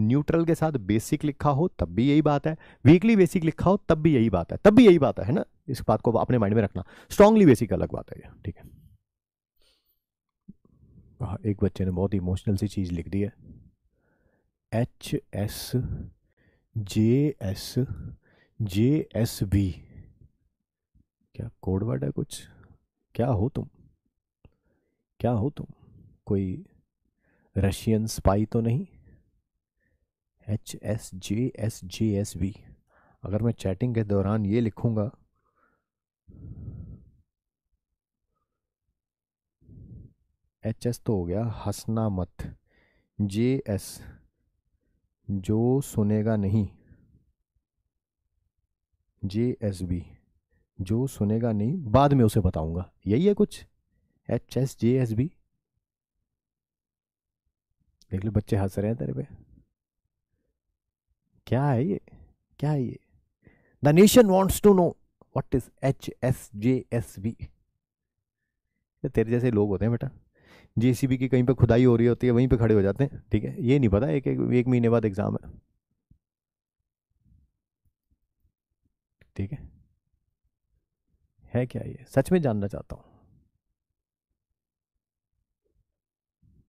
neutral के साथ basic लिखा हो तब भी यही बात है वीकली बेसिक लिखा हो तब भी यही बात है तब भी यही बात है ना इस बात को अपने माइंड में रखना स्ट्रांगली बेसिक अलग बात है ठीक है हाँ, एक बच्चे ने बहुत इमोशनल सी चीज़ लिख दी है H S J S J S B क्या कोडवर्ड है कुछ क्या हो तुम क्या हो तुम कोई रशियन स्पाई तो नहीं H S J S J S B अगर मैं चैटिंग के दौरान ये लिखूँगा एच एस तो हो गया हंसना मत जे एस जो सुनेगा नहीं जे एस बी जो सुनेगा नहीं बाद में उसे बताऊंगा यही है कुछ H S J S B देख लो बच्चे हंस रहे हैं तेरे पे क्या है ये क्या है ये the nation wants to know what is H S J S B तेरे जैसे लोग होते हैं बेटा जेसीबी की कहीं पे खुदाई हो रही होती है वहीं पे खड़े हो जाते हैं ठीक है ये नहीं पता एक एक, एक महीने बाद एग्ज़ाम है ठीक है है क्या ये सच में जानना चाहता हूँ